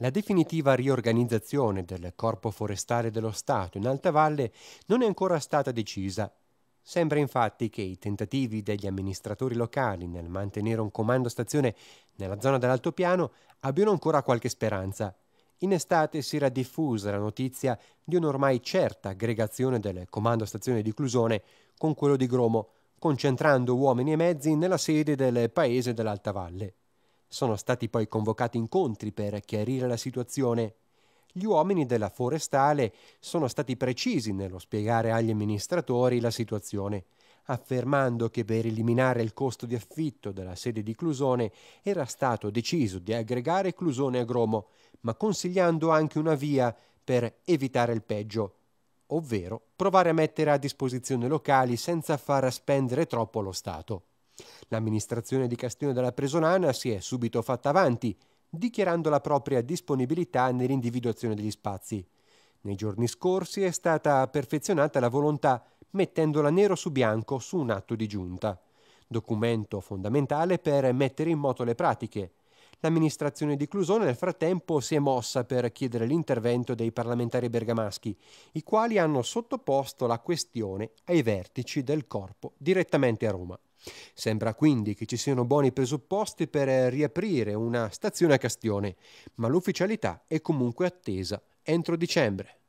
La definitiva riorganizzazione del Corpo Forestale dello Stato in Alta Valle non è ancora stata decisa. Sembra infatti che i tentativi degli amministratori locali nel mantenere un comando stazione nella zona dell'altopiano abbiano ancora qualche speranza. In estate si era diffusa la notizia di un'ormai certa aggregazione del comando stazione di Clusone con quello di Gromo, concentrando uomini e mezzi nella sede del paese dell'Alta Valle. Sono stati poi convocati incontri per chiarire la situazione. Gli uomini della forestale sono stati precisi nello spiegare agli amministratori la situazione, affermando che per eliminare il costo di affitto della sede di Clusone era stato deciso di aggregare Clusone a Gromo, ma consigliando anche una via per evitare il peggio, ovvero provare a mettere a disposizione locali senza far spendere troppo lo Stato. L'amministrazione di Castione della Presolana si è subito fatta avanti, dichiarando la propria disponibilità nell'individuazione degli spazi. Nei giorni scorsi è stata perfezionata la volontà mettendola nero su bianco su un atto di giunta, documento fondamentale per mettere in moto le pratiche. L'amministrazione di Clusone nel frattempo si è mossa per chiedere l'intervento dei parlamentari bergamaschi, i quali hanno sottoposto la questione ai vertici del corpo direttamente a Roma. Sembra quindi che ci siano buoni presupposti per eh, riaprire una stazione a Castione, ma l'ufficialità è comunque attesa entro dicembre.